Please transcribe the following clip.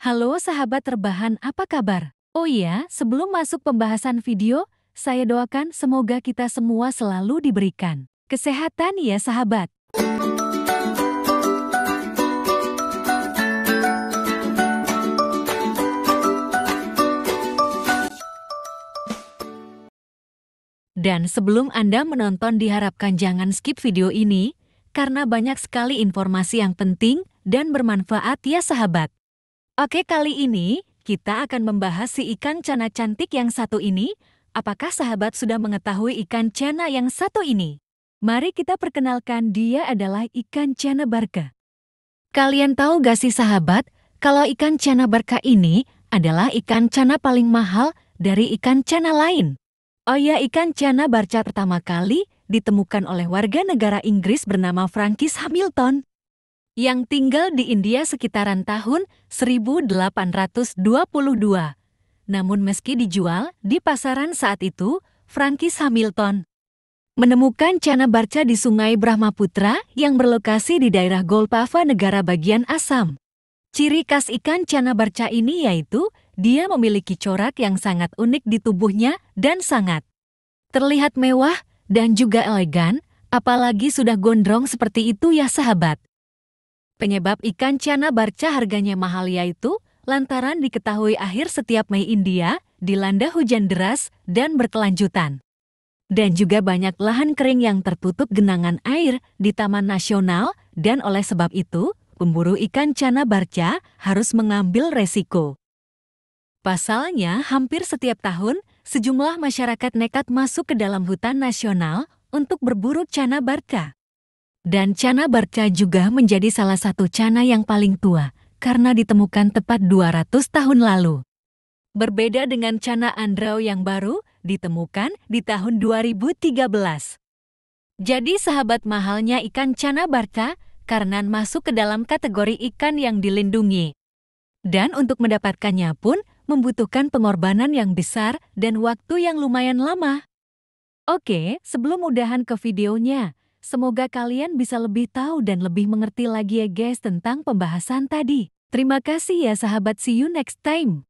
Halo sahabat terbahan, apa kabar? Oh iya, sebelum masuk pembahasan video, saya doakan semoga kita semua selalu diberikan kesehatan ya sahabat. Dan sebelum Anda menonton diharapkan jangan skip video ini, karena banyak sekali informasi yang penting dan bermanfaat ya sahabat. Oke, kali ini kita akan membahas si ikan cana cantik yang satu ini. Apakah sahabat sudah mengetahui ikan cana yang satu ini? Mari kita perkenalkan dia adalah ikan cana barka. Kalian tahu gak sih sahabat, kalau ikan cana barka ini adalah ikan cana paling mahal dari ikan cana lain. Oh ya, ikan cana barca pertama kali ditemukan oleh warga negara Inggris bernama Frankis Hamilton yang tinggal di India sekitaran tahun 1822. Namun meski dijual di pasaran saat itu, Frankis Hamilton menemukan cana barca di Sungai Brahmaputra yang berlokasi di daerah Golpava negara bagian Assam. Ciri khas ikan cana barca ini yaitu dia memiliki corak yang sangat unik di tubuhnya dan sangat terlihat mewah dan juga elegan, apalagi sudah gondrong seperti itu ya sahabat. Penyebab ikan cana barca harganya mahal yaitu lantaran diketahui akhir setiap Mei India dilanda hujan deras dan berkelanjutan. Dan juga banyak lahan kering yang tertutup genangan air di Taman Nasional dan oleh sebab itu, pemburu ikan cana barca harus mengambil resiko. Pasalnya, hampir setiap tahun, sejumlah masyarakat nekat masuk ke dalam hutan nasional untuk berburu cana barca. Dan Cana Barca juga menjadi salah satu Cana yang paling tua, karena ditemukan tepat 200 tahun lalu. Berbeda dengan Cana Andrau yang baru, ditemukan di tahun 2013. Jadi sahabat mahalnya ikan Cana Barca, karena masuk ke dalam kategori ikan yang dilindungi. Dan untuk mendapatkannya pun, membutuhkan pengorbanan yang besar dan waktu yang lumayan lama. Oke, sebelum mudahan ke videonya, Semoga kalian bisa lebih tahu dan lebih mengerti lagi ya guys tentang pembahasan tadi. Terima kasih ya sahabat see you next time.